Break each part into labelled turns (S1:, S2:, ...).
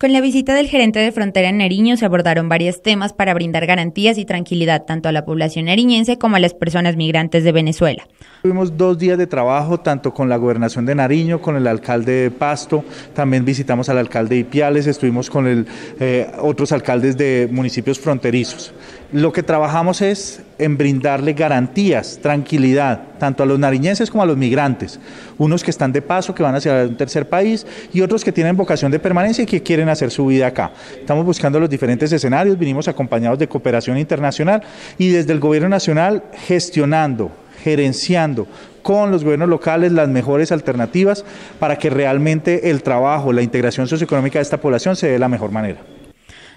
S1: Con la visita del gerente de frontera en Nariño se abordaron varios temas para brindar garantías y tranquilidad tanto a la población nariñense como a las personas migrantes de Venezuela.
S2: Tuvimos dos días de trabajo, tanto con la gobernación de Nariño, con el alcalde de Pasto, también visitamos al alcalde de Ipiales, estuvimos con eh, otros alcaldes de municipios fronterizos. Lo que trabajamos es en brindarle garantías, tranquilidad, tanto a los nariñenses como a los migrantes. Unos que están de paso, que van hacia un tercer país, y otros que tienen vocación de permanencia y que quieren hacer su vida acá. Estamos buscando los diferentes escenarios, vinimos acompañados de cooperación internacional y desde el Gobierno Nacional gestionando gerenciando con los gobiernos locales las mejores alternativas para que realmente el trabajo, la integración socioeconómica de esta población se dé de la mejor manera.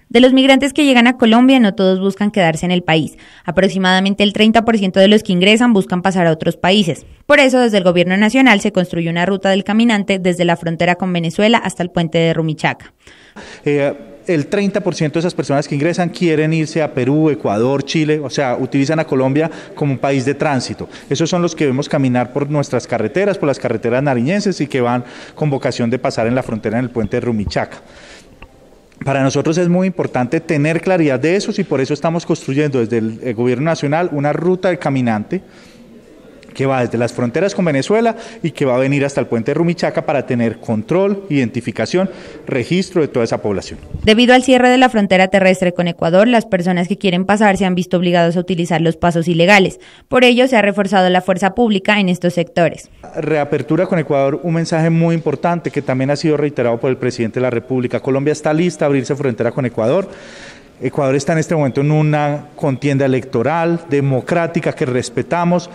S1: De los migrantes que llegan a Colombia, no todos buscan quedarse en el país. Aproximadamente el 30% de los que ingresan buscan pasar a otros países. Por eso, desde el Gobierno Nacional se construyó una ruta del caminante desde la frontera con Venezuela hasta el puente de Rumichaca.
S2: Eh, el 30% de esas personas que ingresan quieren irse a Perú, Ecuador, Chile, o sea, utilizan a Colombia como un país de tránsito. Esos son los que vemos caminar por nuestras carreteras, por las carreteras nariñenses y que van con vocación de pasar en la frontera en el puente Rumichaca. Para nosotros es muy importante tener claridad de eso y por eso estamos construyendo desde el Gobierno Nacional una ruta de caminante que va desde las fronteras con Venezuela y que va a venir hasta el puente de Rumichaca para tener control, identificación, registro de toda esa población.
S1: Debido al cierre de la frontera terrestre con Ecuador, las personas que quieren pasar se han visto obligadas a utilizar los pasos ilegales. Por ello, se ha reforzado la fuerza pública en estos sectores.
S2: Reapertura con Ecuador, un mensaje muy importante que también ha sido reiterado por el presidente de la República. Colombia está lista a abrirse frontera con Ecuador. Ecuador está en este momento en una contienda electoral democrática que respetamos.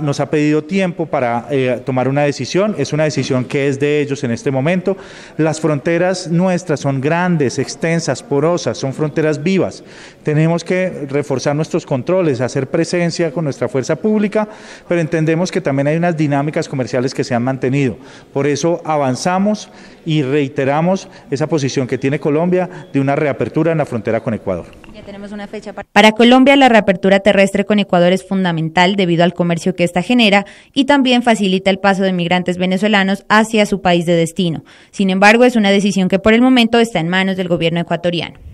S2: nos ha pedido tiempo para eh, tomar una decisión. Es una decisión que es de ellos en este momento. Las fronteras nuestras son grandes, extensas, porosas, son fronteras vivas. Tenemos que reforzar nuestros controles, hacer presencia con nuestra fuerza pública, pero entendemos que también hay unas dinámicas comerciales que se han mantenido. Por eso avanzamos y reiteramos esa posición que tiene Colombia de una reapertura en la frontera con Ecuador.
S1: para... para Colombia, la reapertura terrestre con Ecuador es fundamental debido al comercio que esta genera y también facilita el paso de migrantes venezolanos hacia su país de destino. Sin embargo, es una decisión que por el momento está en manos del gobierno ecuatoriano.